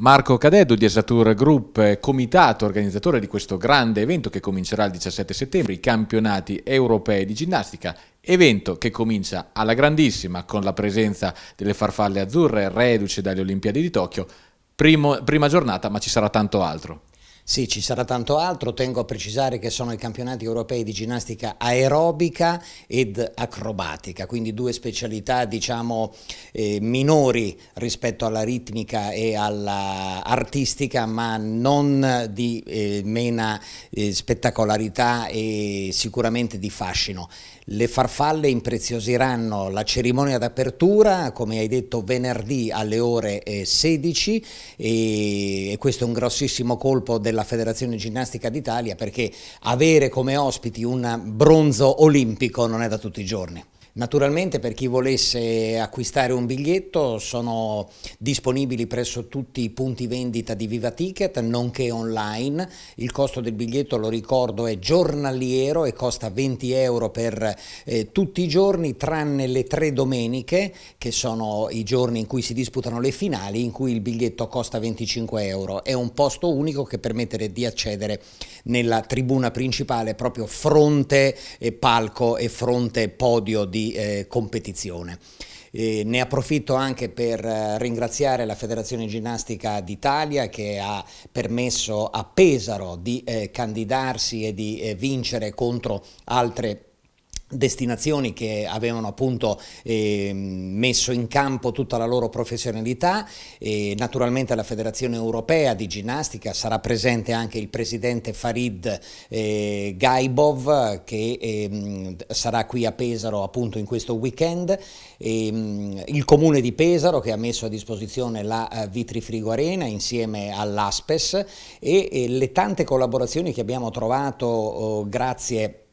Marco Cadeddu di Esatur Group, eh, comitato organizzatore di questo grande evento che comincerà il 17 settembre, i campionati europei di ginnastica, evento che comincia alla grandissima con la presenza delle farfalle azzurre, reduce dalle Olimpiadi di Tokyo, Primo, prima giornata ma ci sarà tanto altro. Sì, ci sarà tanto altro, tengo a precisare che sono i campionati europei di ginnastica aerobica ed acrobatica, quindi due specialità diciamo eh, minori rispetto alla ritmica e alla artistica, ma non di eh, mena eh, spettacolarità e sicuramente di fascino. Le farfalle impreziosiranno la cerimonia d'apertura, come hai detto, venerdì alle ore 16 eh, e, e questo è un grossissimo colpo della della Federazione Ginnastica d'Italia perché avere come ospiti un bronzo olimpico non è da tutti i giorni. Naturalmente per chi volesse acquistare un biglietto sono disponibili presso tutti i punti vendita di Viva Ticket, nonché online. Il costo del biglietto, lo ricordo, è giornaliero e costa 20 euro per eh, tutti i giorni, tranne le tre domeniche, che sono i giorni in cui si disputano le finali, in cui il biglietto costa 25 euro. È un posto unico che permette di accedere nella tribuna principale, proprio fronte eh, palco e fronte podio di eh, competizione. E ne approfitto anche per eh, ringraziare la Federazione Ginnastica d'Italia che ha permesso a Pesaro di eh, candidarsi e di eh, vincere contro altre destinazioni che avevano appunto eh, messo in campo tutta la loro professionalità e naturalmente la Federazione Europea di Ginnastica sarà presente anche il presidente Farid eh, Gaibov che eh, sarà qui a Pesaro appunto in questo weekend e, ehm, il comune di Pesaro che ha messo a disposizione la eh, Vitrifrigo Arena insieme all'Aspes e, e, le tante collaborazioni che abbiamo trovato oh, grazie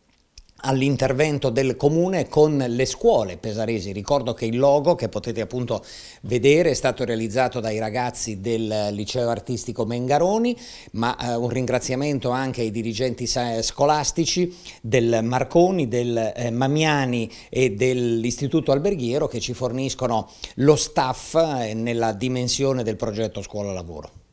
all'intervento del comune con le scuole pesaresi. Ricordo che il logo che potete appunto vedere è stato realizzato dai ragazzi del liceo artistico Mengaroni, ma eh, un ringraziamento anche ai dirigenti scolastici del Marconi, del eh, Mamiani e dell'Istituto Alberghiero che ci forniscono lo staff eh, nella dimensione del progetto Scuola Lavoro.